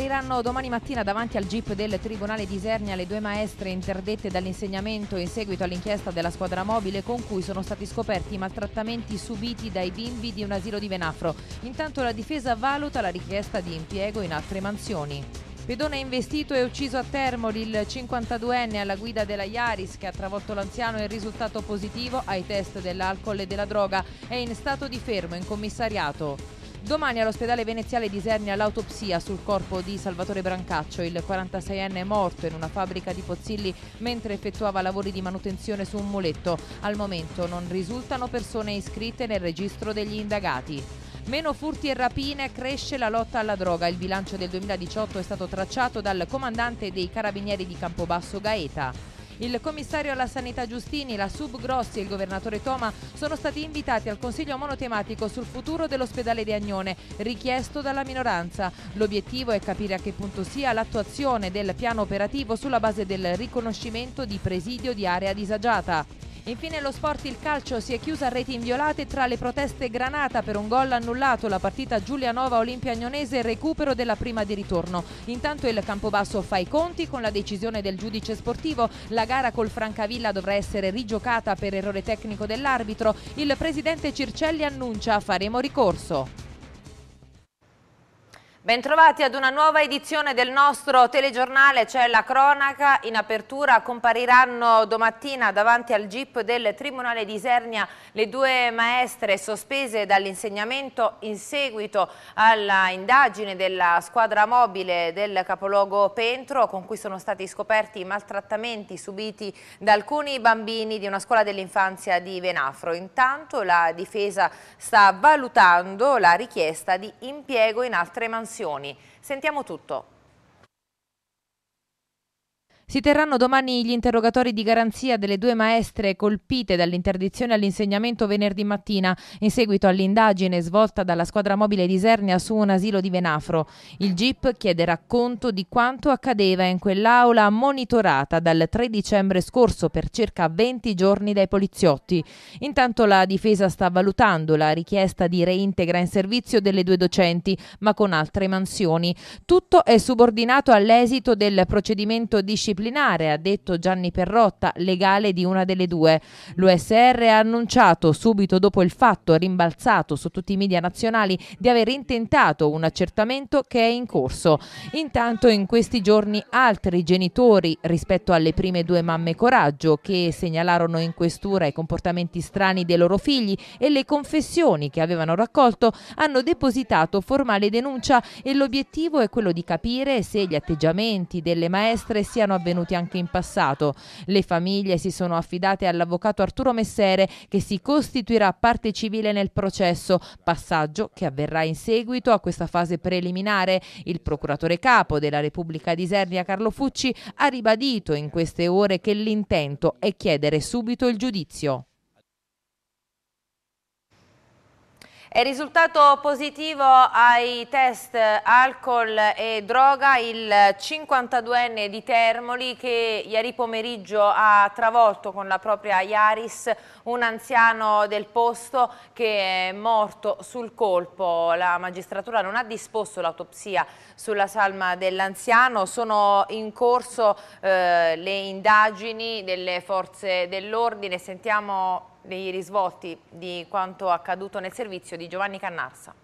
Compariranno domani mattina davanti al GIP del Tribunale di Isernia le due maestre interdette dall'insegnamento in seguito all'inchiesta della squadra mobile con cui sono stati scoperti i maltrattamenti subiti dai bimbi di un asilo di Venafro. Intanto la difesa valuta la richiesta di impiego in altre mansioni. Pedone investito e ucciso a Termoli il 52enne alla guida della Iaris che ha travolto l'anziano e il risultato positivo ai test dell'alcol e della droga. È in stato di fermo in commissariato. Domani all'ospedale veneziale di Isernia l'autopsia sul corpo di Salvatore Brancaccio, il 46enne morto in una fabbrica di Pozzilli mentre effettuava lavori di manutenzione su un muletto. Al momento non risultano persone iscritte nel registro degli indagati. Meno furti e rapine, cresce la lotta alla droga. Il bilancio del 2018 è stato tracciato dal comandante dei carabinieri di Campobasso Gaeta. Il commissario alla sanità Giustini, la sub Grossi e il governatore Toma sono stati invitati al consiglio monotematico sul futuro dell'ospedale di Agnone, richiesto dalla minoranza. L'obiettivo è capire a che punto sia l'attuazione del piano operativo sulla base del riconoscimento di presidio di area disagiata. Infine lo sport il calcio si è chiuso a reti inviolate tra le proteste Granata per un gol annullato la partita Giulianova Olimpia Agnonese recupero della prima di ritorno. Intanto il Campobasso fa i conti con la decisione del giudice sportivo, la gara col Francavilla dovrà essere rigiocata per errore tecnico dell'arbitro. Il presidente Circelli annuncia faremo ricorso. Bentrovati ad una nuova edizione del nostro telegiornale, c'è la cronaca. In apertura compariranno domattina davanti al GIP del Tribunale di Isernia le due maestre sospese dall'insegnamento in seguito alla indagine della squadra mobile del capoluogo Pentro con cui sono stati scoperti i maltrattamenti subiti da alcuni bambini di una scuola dell'infanzia di Venafro. Intanto la difesa sta valutando la richiesta di impiego in altre mansioni espansioni. Sentiamo tutto. Si terranno domani gli interrogatori di garanzia delle due maestre colpite dall'interdizione all'insegnamento venerdì mattina in seguito all'indagine svolta dalla squadra mobile di Isernia su un asilo di Venafro. Il GIP chiede racconto di quanto accadeva in quell'aula monitorata dal 3 dicembre scorso per circa 20 giorni dai poliziotti. Intanto la difesa sta valutando la richiesta di reintegra in servizio delle due docenti, ma con altre mansioni. Tutto è subordinato all'esito del procedimento disciplinare disciplinare, ha detto Gianni Perrotta, legale di una delle due. L'USR ha annunciato subito dopo il fatto rimbalzato su tutti i media nazionali di aver intentato un accertamento che è in corso. Intanto in questi giorni altri genitori rispetto alle prime due mamme coraggio che segnalarono in questura i comportamenti strani dei loro figli e le confessioni che avevano raccolto hanno depositato formale denuncia e l'obiettivo è quello di capire se gli atteggiamenti delle maestre siano avvenuti avvenuti anche in passato. Le famiglie si sono affidate all'avvocato Arturo Messere che si costituirà parte civile nel processo, passaggio che avverrà in seguito a questa fase preliminare. Il procuratore capo della Repubblica di Serbia Carlo Fucci ha ribadito in queste ore che l'intento è chiedere subito il giudizio. È risultato positivo ai test alcol e droga il 52enne di Termoli che ieri pomeriggio ha travolto con la propria Iaris un anziano del posto che è morto sul colpo. La magistratura non ha disposto l'autopsia sulla salma dell'anziano, sono in corso eh, le indagini delle forze dell'ordine, sentiamo dei risvolti di quanto accaduto nel servizio di Giovanni Cannarsa.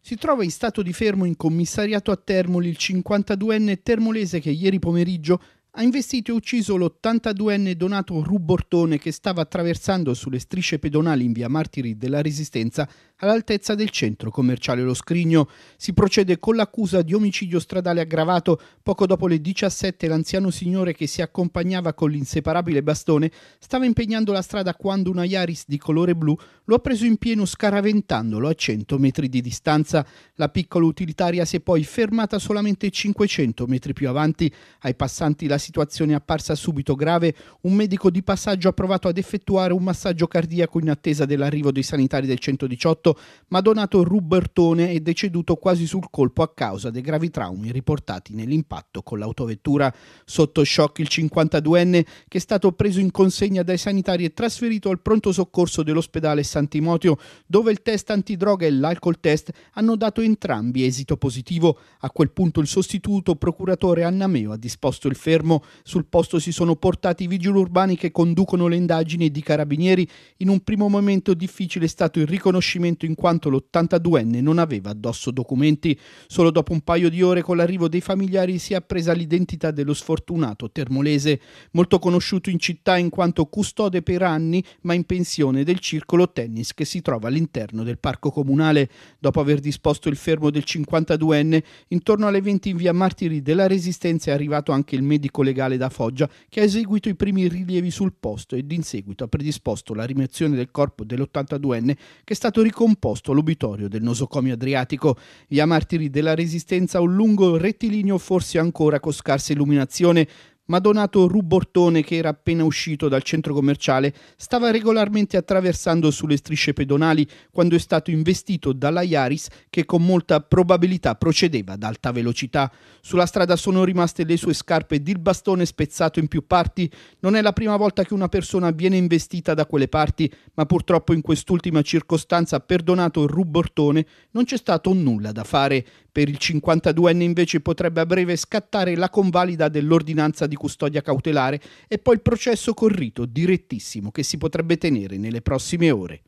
Si trova in stato di fermo in commissariato a Termoli il 52enne termolese che ieri pomeriggio ha investito e ucciso l'82enne Donato Rubortone che stava attraversando sulle strisce pedonali in via Martiri della Resistenza all'altezza del centro commerciale Lo Scrigno. Si procede con l'accusa di omicidio stradale aggravato. Poco dopo le 17 l'anziano signore che si accompagnava con l'inseparabile bastone stava impegnando la strada quando una Yaris di colore blu lo ha preso in pieno scaraventandolo a 100 metri di distanza. La piccola utilitaria si è poi fermata solamente 500 metri più avanti. Ai passanti la si situazione apparsa subito grave, un medico di passaggio ha provato ad effettuare un massaggio cardiaco in attesa dell'arrivo dei sanitari del 118, ma Donato Rubertone è deceduto quasi sul colpo a causa dei gravi traumi riportati nell'impatto con l'autovettura. Sotto shock il 52enne, che è stato preso in consegna dai sanitari e trasferito al pronto soccorso dell'ospedale Sant'Imotio, dove il test antidroga e l'alcol test hanno dato entrambi esito positivo. A quel punto il sostituto procuratore Annameo ha disposto il fermo sul posto si sono portati i vigili urbani che conducono le indagini ed i carabinieri. In un primo momento difficile è stato il riconoscimento in quanto l'82enne non aveva addosso documenti. Solo dopo un paio di ore con l'arrivo dei familiari si è appresa l'identità dello sfortunato termolese, molto conosciuto in città in quanto custode per anni ma in pensione del circolo tennis che si trova all'interno del parco comunale. Dopo aver disposto il fermo del 52enne, intorno alle 20 in via Martiri della Resistenza è arrivato anche il medico medico legale da Foggia, che ha eseguito i primi rilievi sul posto ed in seguito ha predisposto la rimozione del corpo dell'82enne che è stato ricomposto all'obitorio del nosocomio adriatico. Via Martiri della Resistenza un lungo rettilineo forse ancora con scarsa illuminazione, ma Donato Rubortone, che era appena uscito dal centro commerciale, stava regolarmente attraversando sulle strisce pedonali quando è stato investito dalla Iaris che con molta probabilità procedeva ad alta velocità. Sulla strada sono rimaste le sue scarpe ed il bastone spezzato in più parti. Non è la prima volta che una persona viene investita da quelle parti, ma purtroppo in quest'ultima circostanza per Donato Rubortone non c'è stato nulla da fare. Per il 52enne invece potrebbe a breve scattare la convalida dell'ordinanza di custodia cautelare e poi il processo corrito direttissimo che si potrebbe tenere nelle prossime ore.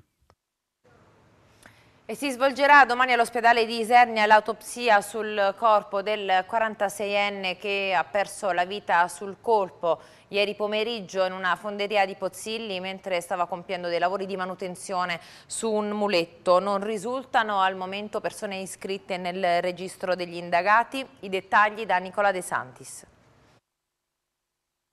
E si svolgerà domani all'ospedale di Isernia l'autopsia sul corpo del 46enne che ha perso la vita sul colpo ieri pomeriggio in una fonderia di Pozzilli mentre stava compiendo dei lavori di manutenzione su un muletto. Non risultano al momento persone iscritte nel registro degli indagati. I dettagli da Nicola De Santis.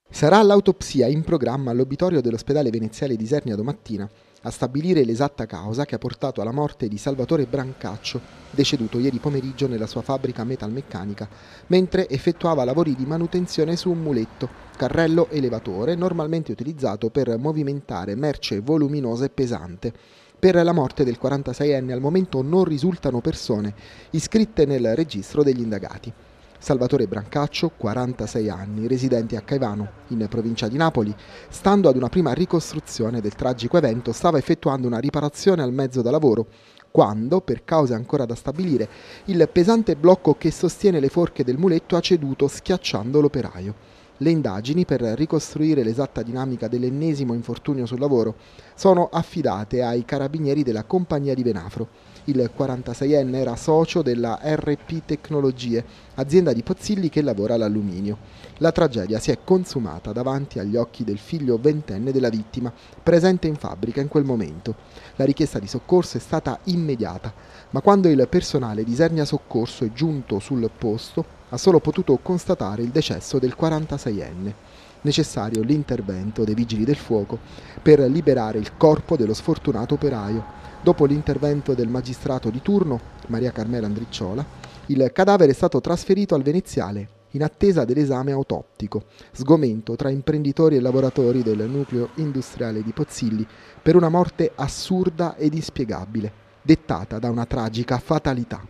Sarà l'autopsia in programma all'obitorio dell'ospedale veneziale di Isernia domattina a stabilire l'esatta causa che ha portato alla morte di Salvatore Brancaccio, deceduto ieri pomeriggio nella sua fabbrica metalmeccanica, mentre effettuava lavori di manutenzione su un muletto, carrello elevatore normalmente utilizzato per movimentare merce voluminosa e pesante. Per la morte del 46enne al momento non risultano persone iscritte nel registro degli indagati. Salvatore Brancaccio, 46 anni, residente a Caivano, in provincia di Napoli, stando ad una prima ricostruzione del tragico evento, stava effettuando una riparazione al mezzo da lavoro quando, per cause ancora da stabilire, il pesante blocco che sostiene le forche del muletto ha ceduto schiacciando l'operaio. Le indagini per ricostruire l'esatta dinamica dell'ennesimo infortunio sul lavoro sono affidate ai carabinieri della compagnia di Venafro. Il 46enne era socio della RP Tecnologie, azienda di Pozzilli che lavora all'alluminio. La tragedia si è consumata davanti agli occhi del figlio ventenne della vittima, presente in fabbrica in quel momento. La richiesta di soccorso è stata immediata, ma quando il personale di Sernia Soccorso è giunto sul posto, ha solo potuto constatare il decesso del 46enne. Necessario l'intervento dei vigili del fuoco per liberare il corpo dello sfortunato operaio. Dopo l'intervento del magistrato di turno, Maria Carmela Andricciola, il cadavere è stato trasferito al veneziale in attesa dell'esame autoptico, sgomento tra imprenditori e lavoratori del nucleo industriale di Pozzilli per una morte assurda ed inspiegabile, dettata da una tragica fatalità.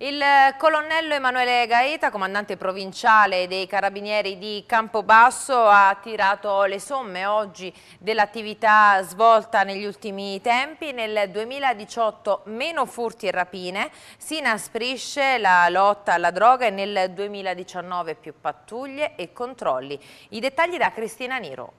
Il colonnello Emanuele Gaeta, comandante provinciale dei Carabinieri di Campobasso, ha tirato le somme oggi dell'attività svolta negli ultimi tempi. Nel 2018 meno furti e rapine, si inasprisce la lotta alla droga e nel 2019 più pattuglie e controlli. I dettagli da Cristina Niro.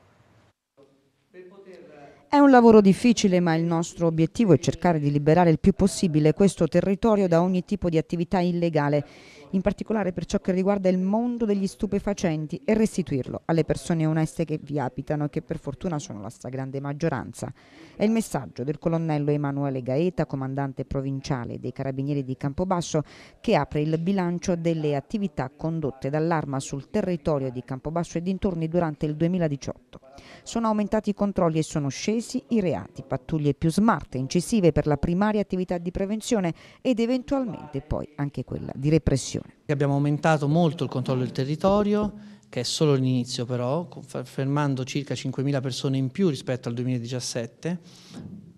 È un lavoro difficile, ma il nostro obiettivo è cercare di liberare il più possibile questo territorio da ogni tipo di attività illegale in particolare per ciò che riguarda il mondo degli stupefacenti e restituirlo alle persone oneste che vi abitano e che per fortuna sono la stragrande maggioranza. È il messaggio del colonnello Emanuele Gaeta, comandante provinciale dei Carabinieri di Campobasso, che apre il bilancio delle attività condotte dall'arma sul territorio di Campobasso e dintorni durante il 2018. Sono aumentati i controlli e sono scesi i reati, pattuglie più smarte, incisive per la primaria attività di prevenzione ed eventualmente poi anche quella di repressione questione. Abbiamo aumentato molto il controllo del territorio, che è solo l'inizio però, fermando circa 5.000 persone in più rispetto al 2017,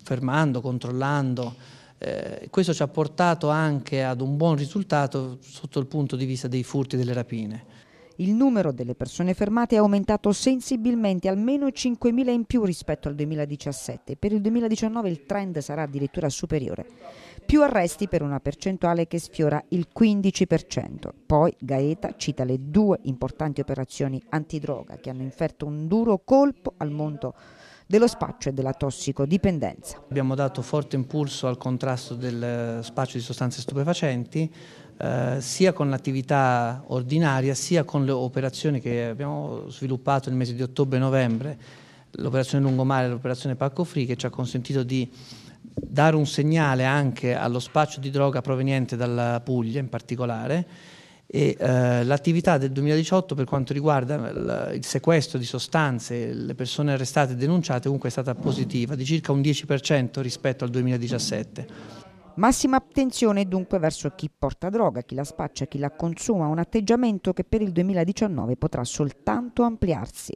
fermando, controllando. Eh, questo ci ha portato anche ad un buon risultato sotto il punto di vista dei furti e delle rapine. Il numero delle persone fermate è aumentato sensibilmente, almeno 5.000 in più rispetto al 2017. Per il 2019 il trend sarà addirittura superiore più arresti per una percentuale che sfiora il 15%. Poi Gaeta cita le due importanti operazioni antidroga che hanno inferto un duro colpo al mondo dello spaccio e della tossicodipendenza. Abbiamo dato forte impulso al contrasto del eh, spaccio di sostanze stupefacenti, eh, sia con l'attività ordinaria, sia con le operazioni che abbiamo sviluppato nel mese di ottobre e novembre, l'operazione Lungomare e l'operazione Pacco Free, che ci ha consentito di dare un segnale anche allo spaccio di droga proveniente dalla Puglia in particolare e eh, l'attività del 2018 per quanto riguarda il, il sequestro di sostanze, le persone arrestate e denunciate comunque è stata positiva di circa un 10% rispetto al 2017. Massima attenzione dunque verso chi porta droga, chi la spaccia, chi la consuma, un atteggiamento che per il 2019 potrà soltanto ampliarsi.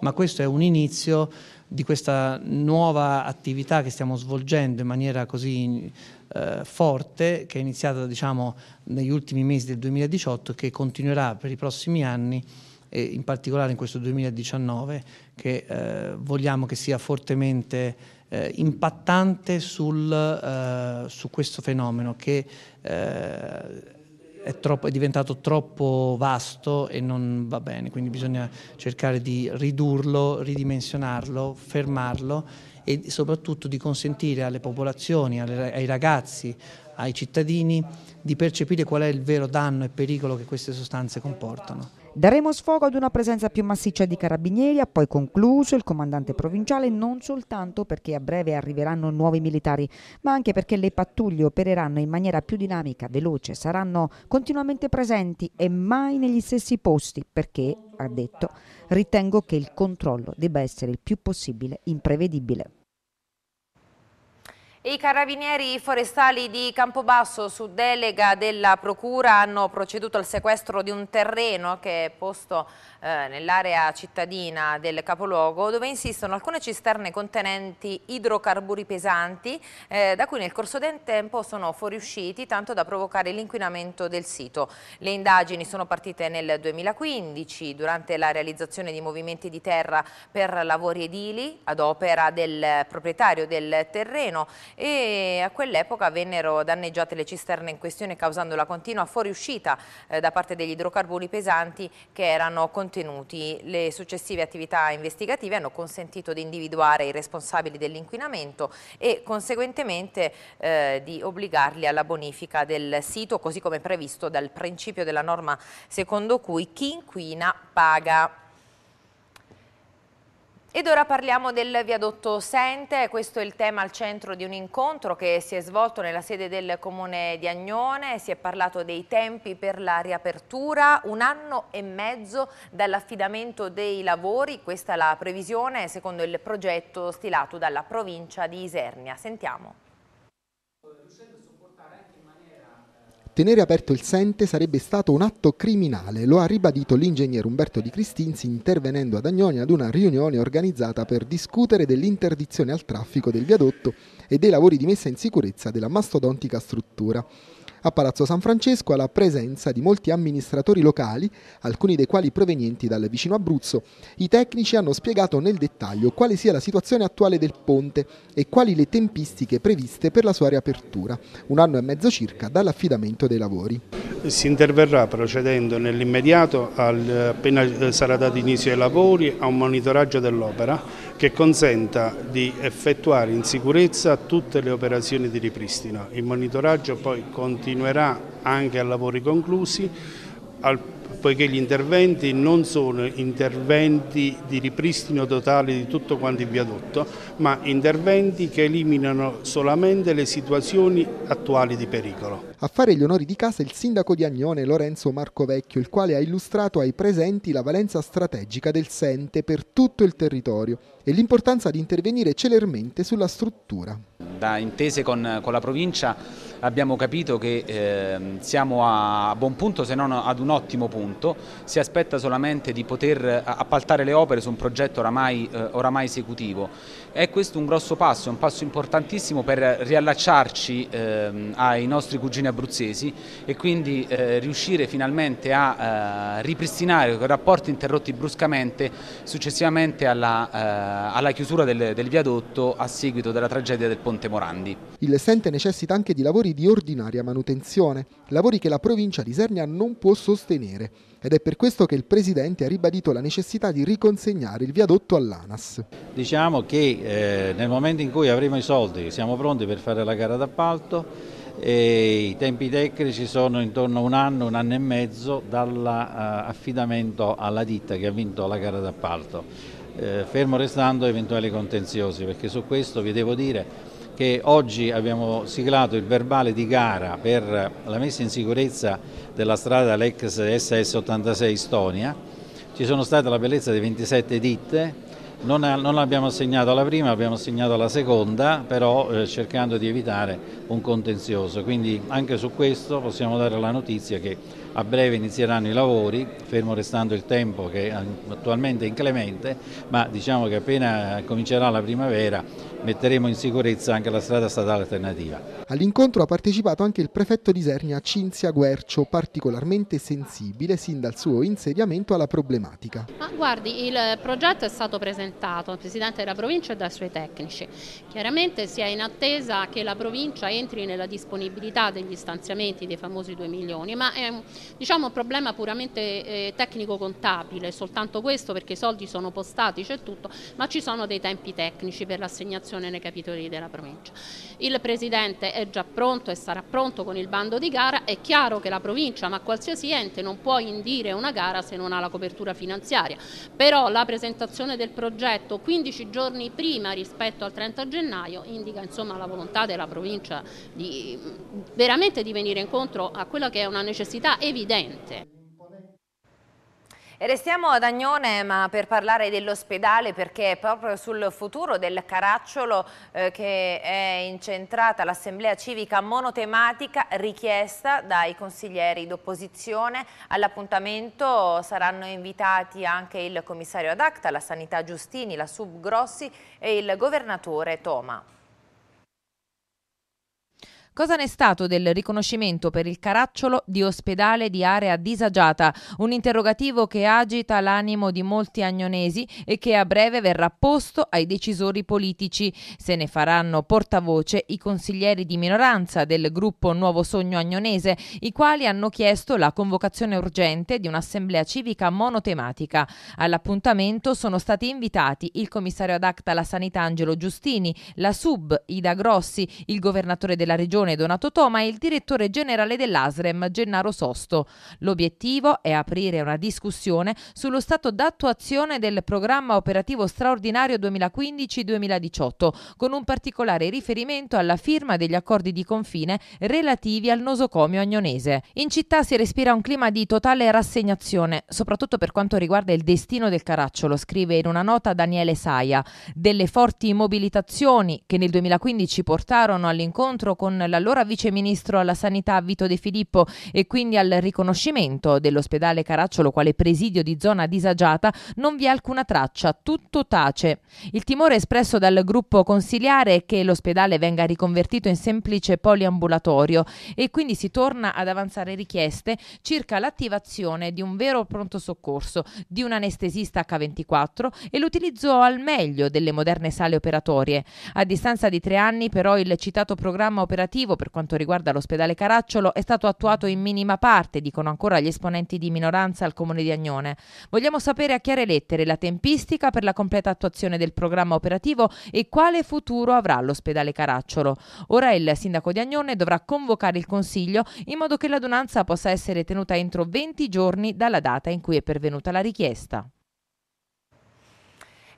Ma questo è un inizio di questa nuova attività che stiamo svolgendo in maniera così eh, forte, che è iniziata diciamo, negli ultimi mesi del 2018 e che continuerà per i prossimi anni e in particolare in questo 2019 che eh, vogliamo che sia fortemente eh, impattante sul, eh, su questo fenomeno che eh, è, troppo, è, diventato troppo vasto e non va bene, quindi bisogna cercare di ridurlo, ridimensionarlo, fermarlo e soprattutto di consentire alle popolazioni, alle, ai ragazzi, ai cittadini di percepire qual è il vero danno e pericolo che queste sostanze comportano. Daremo sfogo ad una presenza più massiccia di carabinieri, ha poi concluso il comandante provinciale non soltanto perché a breve arriveranno nuovi militari, ma anche perché le pattuglie opereranno in maniera più dinamica, veloce, saranno continuamente presenti e mai negli stessi posti perché, ha detto, ritengo che il controllo debba essere il più possibile imprevedibile. I carabinieri forestali di Campobasso su delega della Procura hanno proceduto al sequestro di un terreno che è posto eh, nell'area cittadina del capoluogo dove insistono alcune cisterne contenenti idrocarburi pesanti eh, da cui nel corso del tempo sono fuoriusciti tanto da provocare l'inquinamento del sito. Le indagini sono partite nel 2015 durante la realizzazione di movimenti di terra per lavori edili ad opera del proprietario del terreno e a quell'epoca vennero danneggiate le cisterne in questione causando la continua fuoriuscita eh, da parte degli idrocarburi pesanti che erano contenuti contenuti. Le successive attività investigative hanno consentito di individuare i responsabili dell'inquinamento e conseguentemente eh, di obbligarli alla bonifica del sito, così come previsto dal principio della norma secondo cui chi inquina paga. Ed ora parliamo del viadotto Sente, questo è il tema al centro di un incontro che si è svolto nella sede del comune di Agnone, si è parlato dei tempi per la riapertura, un anno e mezzo dall'affidamento dei lavori, questa è la previsione secondo il progetto stilato dalla provincia di Isernia. Sentiamo. Tenere aperto il sente sarebbe stato un atto criminale, lo ha ribadito l'ingegnere Umberto Di Cristinzi intervenendo ad Agnoni ad una riunione organizzata per discutere dell'interdizione al traffico del viadotto e dei lavori di messa in sicurezza della mastodontica struttura. A Palazzo San Francesco alla presenza di molti amministratori locali, alcuni dei quali provenienti dal vicino Abruzzo, i tecnici hanno spiegato nel dettaglio quale sia la situazione attuale del ponte e quali le tempistiche previste per la sua riapertura, un anno e mezzo circa dall'affidamento dei lavori. Si interverrà procedendo nell'immediato, appena eh, sarà dato inizio ai lavori, a un monitoraggio dell'opera che consenta di effettuare in sicurezza tutte le operazioni di ripristino. Il monitoraggio poi continuerà anche a lavori conclusi al poiché gli interventi non sono interventi di ripristino totale di tutto quanto il viadotto, ma interventi che eliminano solamente le situazioni attuali di pericolo. A fare gli onori di casa il sindaco di Agnone Lorenzo Marco Vecchio, il quale ha illustrato ai presenti la valenza strategica del Sente per tutto il territorio e l'importanza di intervenire celermente sulla struttura. Da intese con, con la provincia abbiamo capito che eh, siamo a buon punto se non ad un ottimo punto, si aspetta solamente di poter appaltare le opere su un progetto oramai, eh, oramai esecutivo è questo un grosso passo, un passo importantissimo per riallacciarci ehm, ai nostri cugini abruzzesi e quindi eh, riuscire finalmente a eh, ripristinare quei rapporti interrotti bruscamente successivamente alla, eh, alla chiusura del, del viadotto a seguito della tragedia del Ponte Morandi. Il Sente necessita anche di lavori di ordinaria manutenzione, lavori che la provincia di Sernia non può sostenere ed è per questo che il Presidente ha ribadito la necessità di riconsegnare il viadotto all'ANAS. Diciamo che eh, nel momento in cui avremo i soldi siamo pronti per fare la gara d'appalto e i tempi tecnici sono intorno a un anno, un anno e mezzo dall'affidamento eh, alla ditta che ha vinto la gara d'appalto. Eh, fermo restando eventuali contenziosi, perché su questo vi devo dire che oggi abbiamo siglato il verbale di gara per la messa in sicurezza della strada l'ex SS86 Estonia. Ci sono state la bellezza di 27 ditte, non, abbiamo assegnato la prima, abbiamo assegnato la seconda, però eh, cercando di evitare un contenzioso. Quindi anche su questo possiamo dare la notizia che a breve inizieranno i lavori, fermo restando il tempo che attualmente è inclemente, ma diciamo che appena comincerà la primavera metteremo in sicurezza anche la strada statale alternativa. All'incontro ha partecipato anche il prefetto di Isernia Cinzia Guercio, particolarmente sensibile sin dal suo insediamento alla problematica. Ma guardi, il progetto è stato presentato dal Presidente della provincia e dai suoi tecnici. Chiaramente si è in attesa che la provincia entri nella disponibilità degli stanziamenti dei famosi 2 milioni, ma è un Diciamo un problema puramente eh, tecnico-contabile, soltanto questo perché i soldi sono postati, c'è tutto, ma ci sono dei tempi tecnici per l'assegnazione nei capitoli della provincia. Il Presidente è già pronto e sarà pronto con il bando di gara, è chiaro che la provincia, ma qualsiasi ente, non può indire una gara se non ha la copertura finanziaria, però la presentazione del progetto 15 giorni prima rispetto al 30 gennaio indica insomma, la volontà della provincia di veramente di venire incontro a quella che è una necessità e evidente. E restiamo ad Agnone ma per parlare dell'ospedale perché è proprio sul futuro del Caracciolo eh, che è incentrata l'assemblea civica monotematica richiesta dai consiglieri d'opposizione. All'appuntamento saranno invitati anche il commissario ad acta, la sanità Giustini, la sub Grossi e il governatore Toma. Cosa ne è stato del riconoscimento per il caracciolo di ospedale di area disagiata? Un interrogativo che agita l'animo di molti agnonesi e che a breve verrà posto ai decisori politici. Se ne faranno portavoce i consiglieri di minoranza del gruppo Nuovo Sogno Agnonese, i quali hanno chiesto la convocazione urgente di un'assemblea civica monotematica. All'appuntamento sono stati invitati il commissario ad acta alla sanità Angelo Giustini, la sub Ida Grossi, il governatore della regione Leone Donato Toma e il direttore generale dell'ASREM Gennaro Sosto. L'obiettivo è aprire una discussione sullo stato d'attuazione del programma operativo straordinario 2015-2018 con un particolare riferimento alla firma degli accordi di confine relativi al nosocomio agnonese. In città si respira un clima di totale rassegnazione, soprattutto per quanto riguarda il destino del caracciolo, scrive in una nota Daniele Saia, delle forti mobilitazioni che nel 2015 portarono all'incontro con la all'allora viceministro alla sanità Vito De Filippo e quindi al riconoscimento dell'ospedale Caracciolo quale presidio di zona disagiata, non vi è alcuna traccia, tutto tace. Il timore espresso dal gruppo consiliare è che l'ospedale venga riconvertito in semplice poliambulatorio e quindi si torna ad avanzare richieste circa l'attivazione di un vero pronto soccorso, di un anestesista H24 e l'utilizzo al meglio delle moderne sale operatorie. A distanza di tre anni però il citato programma operativo preventivo per quanto riguarda l'ospedale Caracciolo è stato attuato in minima parte, dicono ancora gli esponenti di minoranza al comune di Agnone. Vogliamo sapere a chiare lettere la tempistica per la completa attuazione del programma operativo e quale futuro avrà l'ospedale Caracciolo. Ora il sindaco di Agnone dovrà convocare il consiglio in modo che l'adunanza possa essere tenuta entro 20 giorni dalla data in cui è pervenuta la richiesta.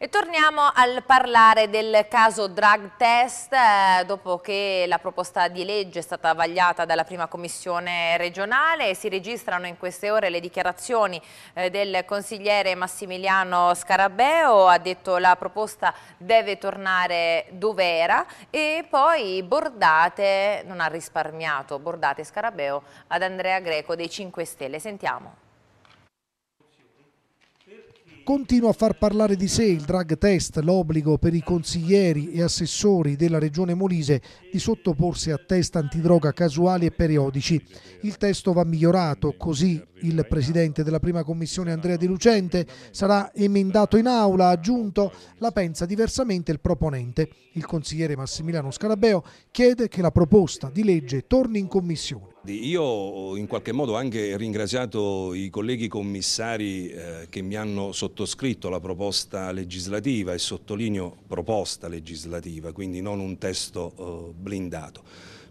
E torniamo al parlare del caso drug test, eh, dopo che la proposta di legge è stata vagliata dalla prima commissione regionale, si registrano in queste ore le dichiarazioni eh, del consigliere Massimiliano Scarabeo, ha detto la proposta deve tornare dov'era e poi Bordate, non ha risparmiato Bordate e Scarabeo ad Andrea Greco dei 5 Stelle, sentiamo. Continua a far parlare di sé il drug test, l'obbligo per i consiglieri e assessori della regione Molise di sottoporsi a test antidroga casuali e periodici. Il testo va migliorato, così il presidente della prima commissione Andrea Di Lucente sarà emendato in aula, aggiunto la pensa diversamente il proponente. Il consigliere Massimiliano Scarabeo chiede che la proposta di legge torni in commissione. Io in qualche modo ho anche ringraziato i colleghi commissari eh, che mi hanno sottoscritto la proposta legislativa e sottolineo proposta legislativa, quindi non un testo eh, blindato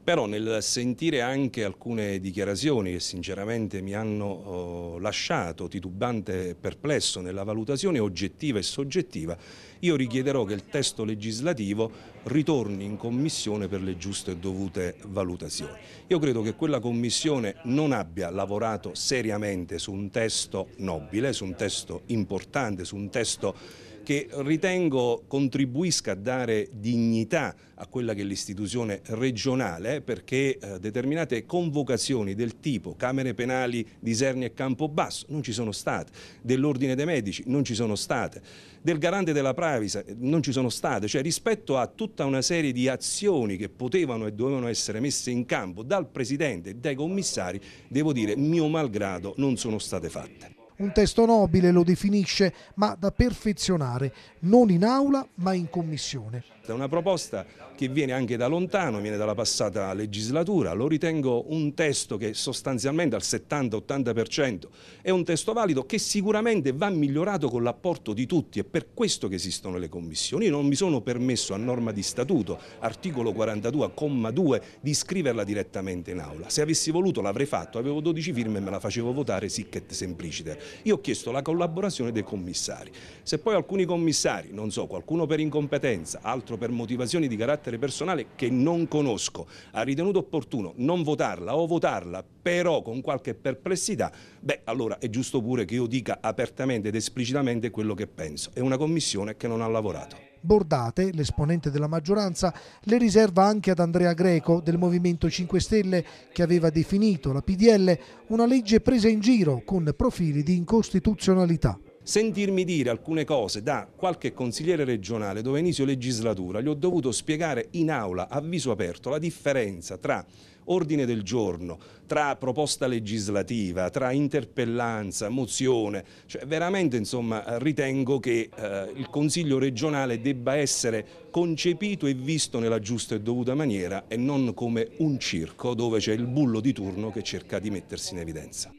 però nel sentire anche alcune dichiarazioni che sinceramente mi hanno eh, lasciato titubante e perplesso nella valutazione oggettiva e soggettiva, io richiederò che il testo legislativo ritorni in commissione per le giuste e dovute valutazioni. Io credo che quella commissione non abbia lavorato seriamente su un testo nobile, su un testo importante, su un testo che ritengo contribuisca a dare dignità a quella che è l'istituzione regionale perché eh, determinate convocazioni del tipo Camere Penali di Serni e Campobasso non ci sono state, dell'Ordine dei Medici non ci sono state, del Garante della Pravisa eh, non ci sono state, cioè rispetto a tutta una serie di azioni che potevano e dovevano essere messe in campo dal Presidente e dai commissari, devo dire mio malgrado non sono state fatte. Un testo nobile lo definisce, ma da perfezionare, non in aula ma in commissione. È una proposta che viene anche da lontano, viene dalla passata legislatura, lo ritengo un testo che sostanzialmente al 70-80% è un testo valido che sicuramente va migliorato con l'apporto di tutti, è per questo che esistono le commissioni, io non mi sono permesso a norma di statuto, articolo 42,2, di scriverla direttamente in aula, se avessi voluto l'avrei fatto, avevo 12 firme e me la facevo votare siccet sempliciter, io ho chiesto la collaborazione dei commissari, se poi alcuni commissari, non so, qualcuno per incompetenza, altro per motivazioni di carattere carattere personale che non conosco, ha ritenuto opportuno non votarla o votarla però con qualche perplessità, beh allora è giusto pure che io dica apertamente ed esplicitamente quello che penso. È una commissione che non ha lavorato. Bordate, l'esponente della maggioranza, le riserva anche ad Andrea Greco del Movimento 5 Stelle che aveva definito la PDL una legge presa in giro con profili di incostituzionalità sentirmi dire alcune cose da qualche consigliere regionale dove inizio legislatura, gli ho dovuto spiegare in aula a viso aperto la differenza tra ordine del giorno, tra proposta legislativa, tra interpellanza, mozione, cioè veramente insomma ritengo che eh, il Consiglio regionale debba essere concepito e visto nella giusta e dovuta maniera e non come un circo dove c'è il bullo di turno che cerca di mettersi in evidenza.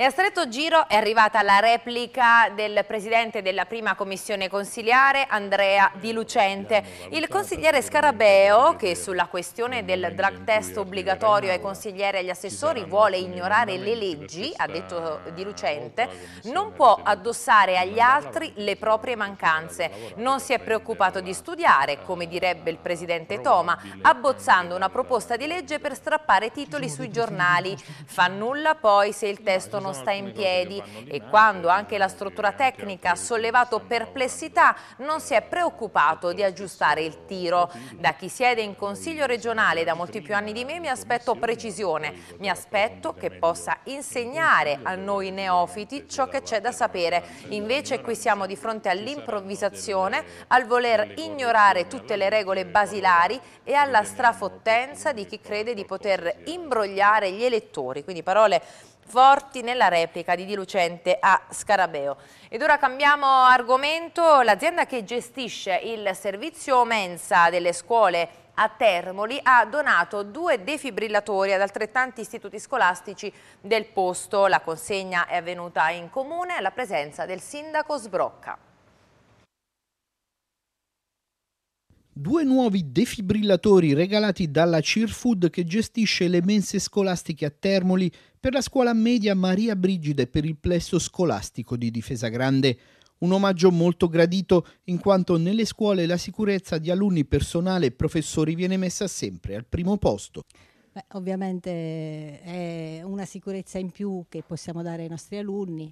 E a stretto giro è arrivata la replica del presidente della prima commissione consigliare, Andrea Di Lucente. Il consigliere Scarabeo, che sulla questione del drug test obbligatorio ai consiglieri e agli assessori vuole ignorare le leggi, ha detto Di Lucente, non può addossare agli altri le proprie mancanze. Non si è preoccupato di studiare, eh, come direbbe il presidente Toma, abbozzando una proposta di legge per strappare titoli sui giornali. Fa nulla poi se il testo non non sta in piedi e quando anche la struttura tecnica ha certo. sollevato perplessità non si è preoccupato di aggiustare il tiro. Da chi siede in Consiglio regionale da molti più anni di me mi aspetto precisione, mi aspetto che possa insegnare a noi neofiti ciò che c'è da sapere. Invece qui siamo di fronte all'improvvisazione, al voler ignorare tutte le regole basilari e alla strafottenza di chi crede di poter imbrogliare gli elettori. Quindi parole forti nella replica di Dilucente a Scarabeo. Ed ora cambiamo argomento, l'azienda che gestisce il servizio mensa delle scuole a Termoli ha donato due defibrillatori ad altrettanti istituti scolastici del posto. La consegna è avvenuta in comune alla presenza del sindaco Sbrocca. due nuovi defibrillatori regalati dalla Cheerfood che gestisce le mense scolastiche a Termoli per la scuola media Maria Brigida e per il plesso scolastico di Difesa Grande. Un omaggio molto gradito in quanto nelle scuole la sicurezza di alunni, personale e professori viene messa sempre al primo posto. Beh, ovviamente è una sicurezza in più che possiamo dare ai nostri alunni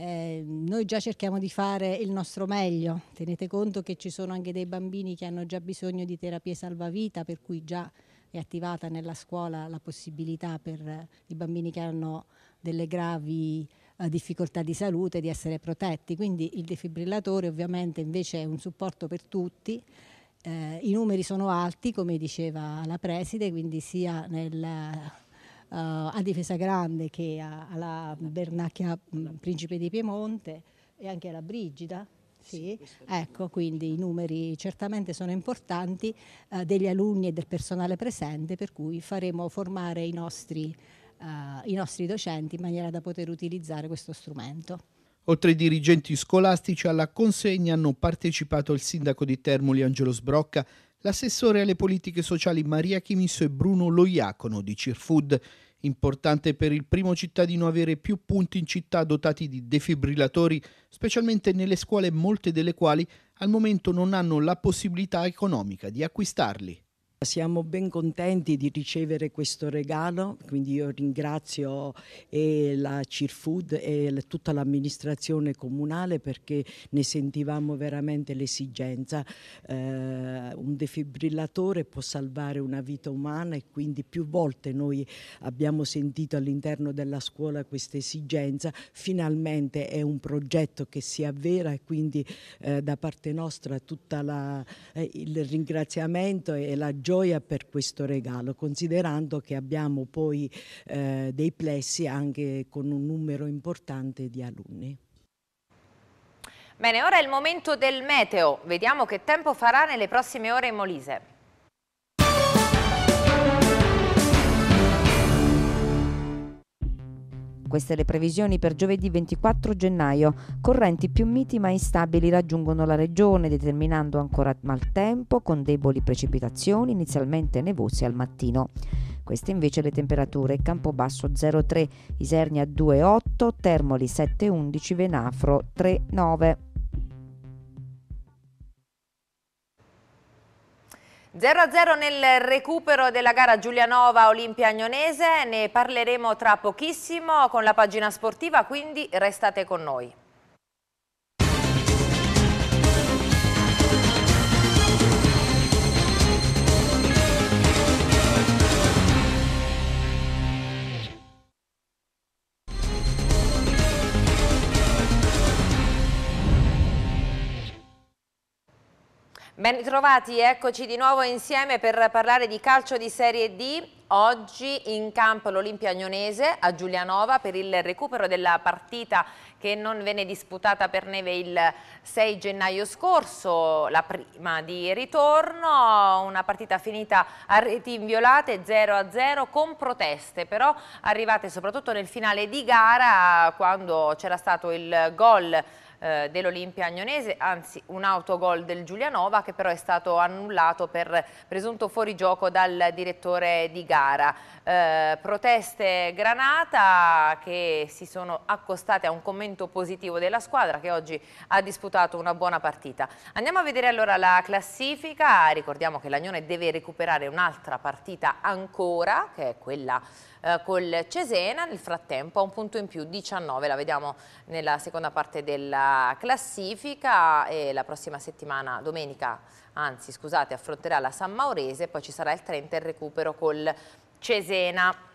eh, noi già cerchiamo di fare il nostro meglio, tenete conto che ci sono anche dei bambini che hanno già bisogno di terapie salvavita, per cui già è attivata nella scuola la possibilità per eh, i bambini che hanno delle gravi eh, difficoltà di salute di essere protetti. Quindi il defibrillatore ovviamente invece è un supporto per tutti. Eh, I numeri sono alti, come diceva la preside, quindi sia nel eh, a Difesa Grande che a, alla Bernacchia mm, Principe di Piemonte e anche alla Brigida. Sì. Ecco, quindi i numeri certamente sono importanti eh, degli alunni e del personale presente, per cui faremo formare i nostri, eh, i nostri docenti in maniera da poter utilizzare questo strumento. Oltre ai dirigenti scolastici, alla consegna hanno partecipato il sindaco di Termoli Angelo Sbrocca l'assessore alle politiche sociali Maria Chimisso e Bruno Loiacono di Cirfood. Importante per il primo cittadino avere più punti in città dotati di defibrillatori, specialmente nelle scuole molte delle quali al momento non hanno la possibilità economica di acquistarli. Siamo ben contenti di ricevere questo regalo, quindi io ringrazio eh, la Cirfood e tutta l'amministrazione comunale perché ne sentivamo veramente l'esigenza. Eh, un defibrillatore può salvare una vita umana e quindi più volte noi abbiamo sentito all'interno della scuola questa esigenza. Finalmente è un progetto che si avvera e quindi eh, da parte nostra tutto eh, il ringraziamento e la gioia gioia per questo regalo, considerando che abbiamo poi eh, dei plessi anche con un numero importante di alunni. Bene, ora è il momento del meteo. Vediamo che tempo farà nelle prossime ore in Molise. Queste le previsioni per giovedì 24 gennaio. Correnti più miti ma instabili raggiungono la regione, determinando ancora maltempo con deboli precipitazioni, inizialmente nevose al mattino. Queste invece le temperature: Campobasso 0,3, Isernia 2,8, Termoli 7,11, Venafro 3,9. 0-0 nel recupero della gara Giulianova Olimpia Agnonese, ne parleremo tra pochissimo con la pagina sportiva, quindi restate con noi. Ben trovati, eccoci di nuovo insieme per parlare di calcio di Serie D. Oggi in campo l'Olimpia Agnonese a Giulianova per il recupero della partita che non venne disputata per neve il 6 gennaio scorso, la prima di ritorno, una partita finita a reti inviolate 0-0 con proteste, però arrivate soprattutto nel finale di gara quando c'era stato il gol eh, dell'Olimpia Agnonese, anzi un autogol del Giulianova che però è stato annullato per presunto fuorigioco dal direttore di gara. Eh, proteste Granata che si sono accostate a un commento positivo della squadra che oggi ha disputato una buona partita. Andiamo a vedere allora la classifica, ricordiamo che l'Agnone deve recuperare un'altra partita ancora che è quella eh, col Cesena, nel frattempo a un punto in più 19, la vediamo nella seconda parte della classifica e la prossima settimana, domenica, anzi scusate, affronterà la San Maurese, poi ci sarà il 30 il recupero col Cesena.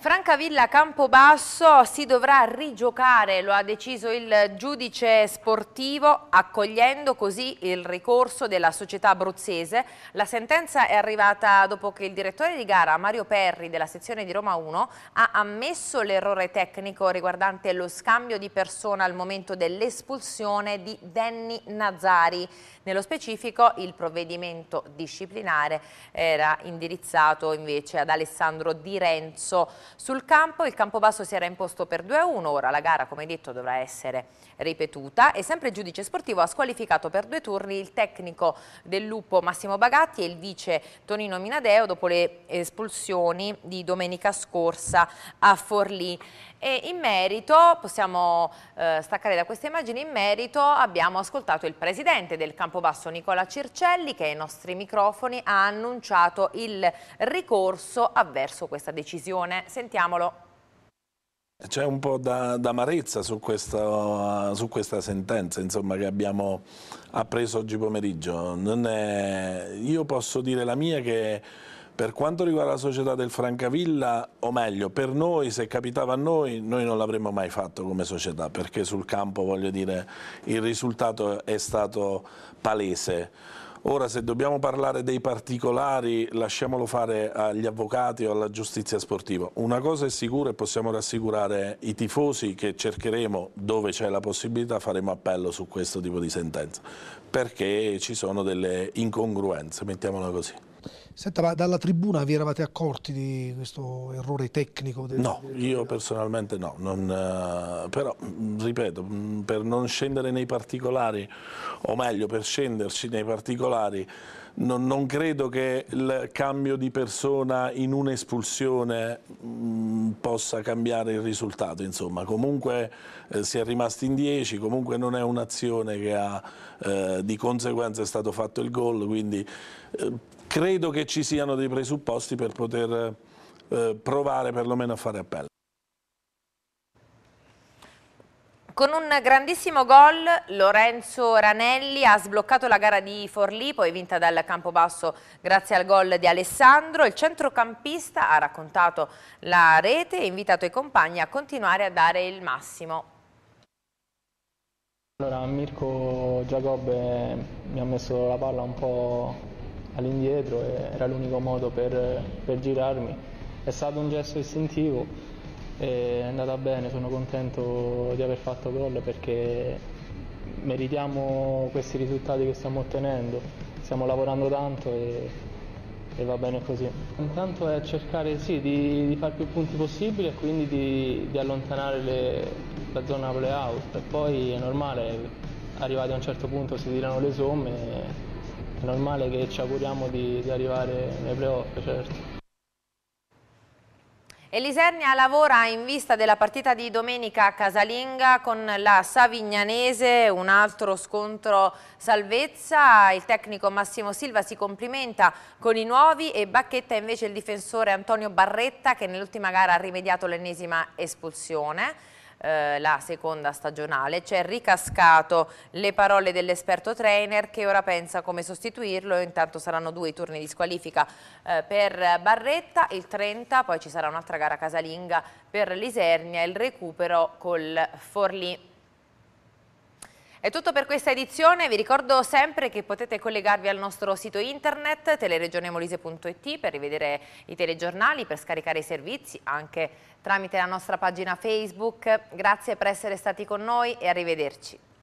Francavilla Campobasso si dovrà rigiocare, lo ha deciso il giudice sportivo, accogliendo così il ricorso della società abruzzese. La sentenza è arrivata dopo che il direttore di gara Mario Perri della sezione di Roma 1 ha ammesso l'errore tecnico riguardante lo scambio di persona al momento dell'espulsione di Danny Nazari. Nello specifico il provvedimento disciplinare era indirizzato invece ad Alessandro Di Renzo. Sul campo il Campobasso si era imposto per 2-1, ora la gara come detto dovrà essere ripetuta e sempre il giudice sportivo ha squalificato per due turni il tecnico del Lupo Massimo Bagatti e il vice Tonino Minadeo dopo le espulsioni di domenica scorsa a Forlì. E in merito, possiamo eh, staccare da queste immagini, in merito abbiamo ascoltato il presidente del Campobasso Nicola Circelli che ai nostri microfoni ha annunciato il ricorso avverso questa decisione. Sentiamolo. C'è un po' d'amarezza su, su, questa sentenza insomma, che abbiamo appreso oggi pomeriggio. È... Io posso dire la mia che per quanto riguarda la società del Francavilla, o meglio, per noi, se capitava a noi, noi non l'avremmo mai fatto come società, perché sul campo, voglio dire, il risultato è stato palese. Ora se dobbiamo parlare dei particolari lasciamolo fare agli avvocati o alla giustizia sportiva. Una cosa è sicura e possiamo rassicurare i tifosi che cercheremo dove c'è la possibilità faremo appello su questo tipo di sentenza perché ci sono delle incongruenze, mettiamola così. Senta, ma dalla tribuna vi eravate accorti di questo errore tecnico? Del... No, io personalmente no, non, eh, però ripeto, per non scendere nei particolari, o meglio per scenderci nei particolari, non, non credo che il cambio di persona in un'espulsione possa cambiare il risultato, insomma, comunque eh, si è rimasti in 10, comunque non è un'azione che ha, eh, di conseguenza è stato fatto il gol, quindi... Eh, credo che ci siano dei presupposti per poter eh, provare perlomeno a fare appello. Con un grandissimo gol Lorenzo Ranelli ha sbloccato la gara di Forlì, poi vinta dal Campobasso grazie al gol di Alessandro. Il centrocampista ha raccontato la rete e invitato i compagni a continuare a dare il massimo. Allora Mirko Giacobbe mi ha messo la palla un po' all'indietro, era l'unico modo per, per girarmi. È stato un gesto istintivo, è andata bene, sono contento di aver fatto gol perché meritiamo questi risultati che stiamo ottenendo, stiamo lavorando tanto e, e va bene così. Intanto è cercare sì, di, di fare più punti possibile e quindi di, di allontanare le, la zona playout e poi è normale, arrivati a un certo punto si tirano le somme. E, è normale che ci auguriamo di, di arrivare nei playoff, certo. Elisernia lavora in vista della partita di domenica a Casalinga con la Savignanese, un altro scontro salvezza. Il tecnico Massimo Silva si complimenta con i nuovi e bacchetta invece il difensore Antonio Barretta che nell'ultima gara ha rimediato l'ennesima espulsione. Eh, la seconda stagionale, c'è ricascato le parole dell'esperto trainer che ora pensa come sostituirlo, intanto saranno due i turni di squalifica eh, per Barretta, il 30, poi ci sarà un'altra gara casalinga per Lisernia, il recupero col Forlì. È tutto per questa edizione, vi ricordo sempre che potete collegarvi al nostro sito internet teleregionemolise.it per rivedere i telegiornali, per scaricare i servizi anche tramite la nostra pagina Facebook. Grazie per essere stati con noi e arrivederci.